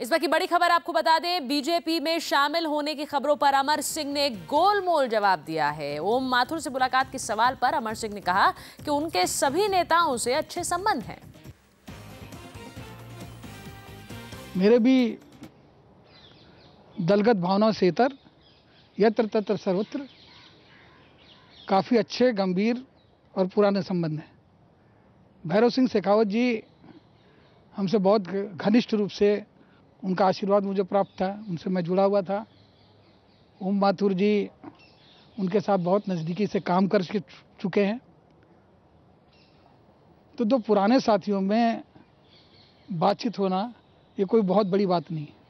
इस बार की बड़ी खबर आपको बता दें बीजेपी में शामिल होने की खबरों पर अमर सिंह ने गोलमोल जवाब दिया है ओम माथुर से मुलाकात के सवाल पर अमर सिंह ने कहा कि उनके सभी नेताओं से अच्छे संबंध हैं मेरे भी दलगत भावना से तर यत्र तत्र सर्वत्र काफ़ी अच्छे गंभीर और पुराने संबंध हैं भैरव सिंह शेखावत जी हमसे बहुत घनिष्ठ रूप से उनका आशीर्वाद मुझे प्राप्त था उनसे मैं जुड़ा हुआ था ओम माथुर जी उनके साथ बहुत नज़दीकी से काम कर चुके हैं तो दो पुराने साथियों में बातचीत होना ये कोई बहुत बड़ी बात नहीं है